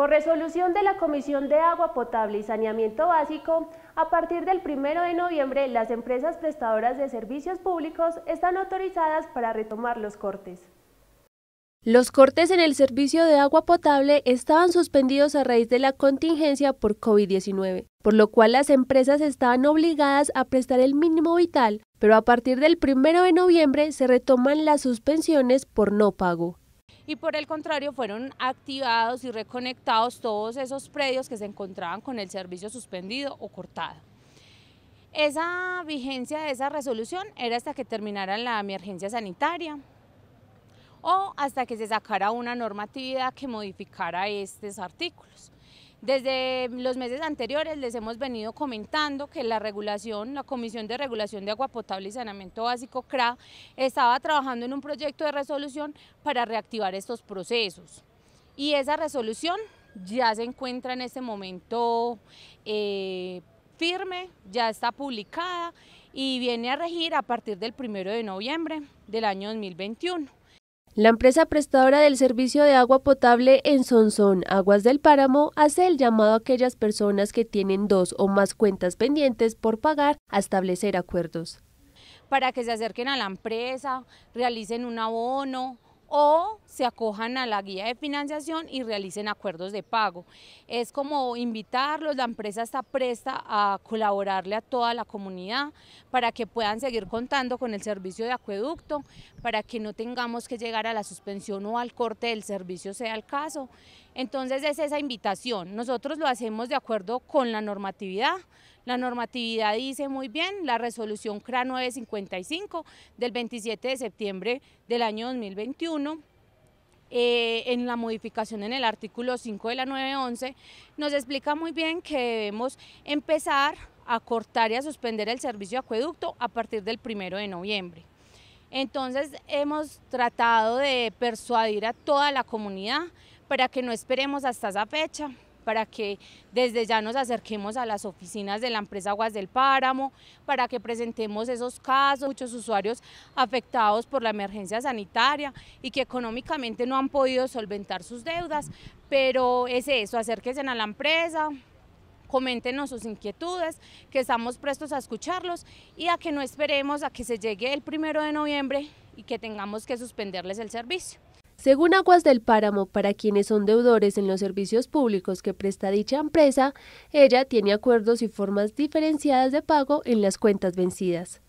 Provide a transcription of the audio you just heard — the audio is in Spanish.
Por resolución de la Comisión de Agua Potable y Saneamiento Básico, a partir del 1 de noviembre las empresas prestadoras de servicios públicos están autorizadas para retomar los cortes. Los cortes en el servicio de agua potable estaban suspendidos a raíz de la contingencia por COVID-19, por lo cual las empresas estaban obligadas a prestar el mínimo vital, pero a partir del 1 de noviembre se retoman las suspensiones por no pago y por el contrario fueron activados y reconectados todos esos predios que se encontraban con el servicio suspendido o cortado. Esa vigencia de esa resolución era hasta que terminara la emergencia sanitaria o hasta que se sacara una normatividad que modificara estos artículos. Desde los meses anteriores les hemos venido comentando que la regulación, la Comisión de Regulación de Agua Potable y Sanamiento Básico, CRA, estaba trabajando en un proyecto de resolución para reactivar estos procesos. Y esa resolución ya se encuentra en este momento eh, firme, ya está publicada y viene a regir a partir del 1 de noviembre del año 2021. La empresa prestadora del servicio de agua potable en Sonsón, Aguas del Páramo, hace el llamado a aquellas personas que tienen dos o más cuentas pendientes por pagar a establecer acuerdos. Para que se acerquen a la empresa, realicen un abono, o se acojan a la guía de financiación y realicen acuerdos de pago. Es como invitarlos, la empresa está presta a colaborarle a toda la comunidad para que puedan seguir contando con el servicio de acueducto, para que no tengamos que llegar a la suspensión o al corte del servicio, sea el caso. Entonces es esa invitación. Nosotros lo hacemos de acuerdo con la normatividad, la normatividad dice muy bien la resolución CRA 955 del 27 de septiembre del año 2021 eh, en la modificación en el artículo 5 de la 911, nos explica muy bien que debemos empezar a cortar y a suspender el servicio de acueducto a partir del 1 de noviembre. Entonces hemos tratado de persuadir a toda la comunidad para que no esperemos hasta esa fecha, para que desde ya nos acerquemos a las oficinas de la empresa Aguas del Páramo, para que presentemos esos casos, muchos usuarios afectados por la emergencia sanitaria y que económicamente no han podido solventar sus deudas, pero es eso, acérquense a la empresa, coméntenos sus inquietudes, que estamos prestos a escucharlos y a que no esperemos a que se llegue el primero de noviembre y que tengamos que suspenderles el servicio. Según Aguas del Páramo, para quienes son deudores en los servicios públicos que presta dicha empresa, ella tiene acuerdos y formas diferenciadas de pago en las cuentas vencidas.